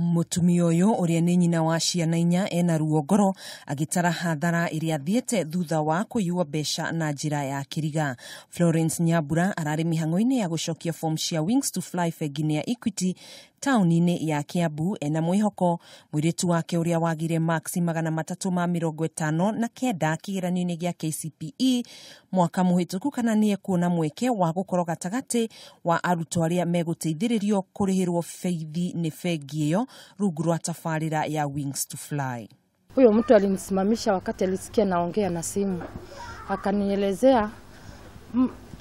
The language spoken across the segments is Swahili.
mutumia uyu uria ni nyina wa ciana inya ena ruo ngoro agitara hathara iria thiete thutha wa kuiwa mbeca na njira ya kiriga Florence nyabura arari mihango ya gucokia form cia Wings to Fly bengi ya Equity taũni-inĩ ya kiabu ena mwihoko mwiritu wake uria wagire maxi magana matatu ma mirongo itano na kenda kĩgeranio ini gia KCPE mwaka muhituku kana nie kuona mweke wa gũkorwo gatagati wa arutwo aria megũteithĩrĩrio kurihirwo beithi ni bengi iyo rungu rwa tabarĩra ya Wings to Fly. Huyo mtu alinisimamisha wakati alisikia naongea na simu, akanielezea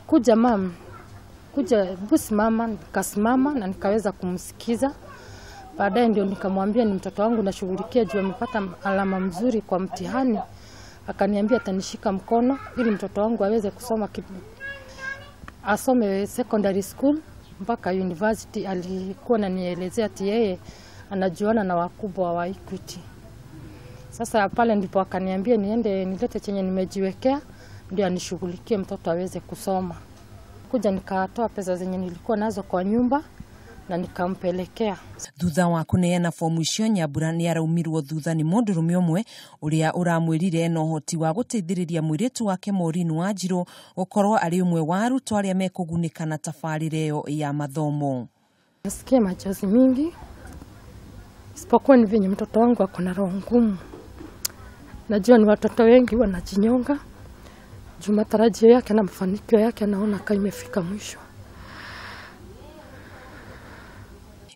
kuja mam, kuja busi mama. Nikasimama na nikaweza kumsikiza. Baadaye ndio nikamwambia ni mtoto wangu nashughulikia juu amepata alama mzuri kwa mtihani. Akaniambia atanishika mkono ili mtoto wangu aweze kusoma kitu, asome secondary school mpaka university. Alikuwa nanielezea ti yeye anajuana na wakubwa wa Equity. Sasa pale ndipo akaniambia niende nilete chenye nimejiwekea ndio anishughulikie mtoto aweze kusoma. Kuja nikatoa pesa zenye nilikuwa nazo kwa nyumba na nikampelekea thutha wa kuneana fomu icio nyambura nä araumirwo thutha nä må ndå rå me å mwe å rä a na ũhoti wa gutithiriria teithä wake morini wa njirå ari umwe å mwe wa arutwo arä a na tabarä yo ya mathomo nasikia machozi mingi isipokuwa ni venye mtoto wangu ako na roho ngumu. Najua ni watoto wengi wanajinyonga juu matarajio yake na mafanikio yake anaona kama imefika mwisho.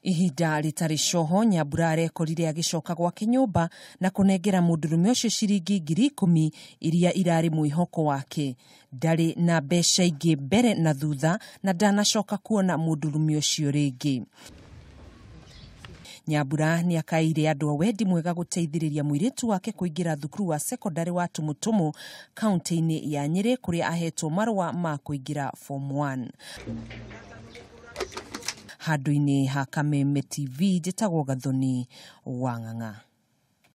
ihinda ritarä coho nyambura arekorire agĩcoka gwake nyũmba na kũnengera mũndũrũme ũcio ciringi ngiri ikũmi iria irarĩ mwĩhoko wake ndarĩ na mbeca ingĩ mbere na thutha na ndanacoka kuona mũndũrũme ũcio rĩngĩ nyambura nä akaire andå a wendi mwega gå teithä mũirĩtu wake kũingĩra thukuru wa sekondarä wa tumutumu kaunti-inĩ ya nyĩrĩ kũrĩa ahetwo marwa ma kå form 1 handũ-inĩ ha kameme tv tagwo gathoni wa ng'ang'a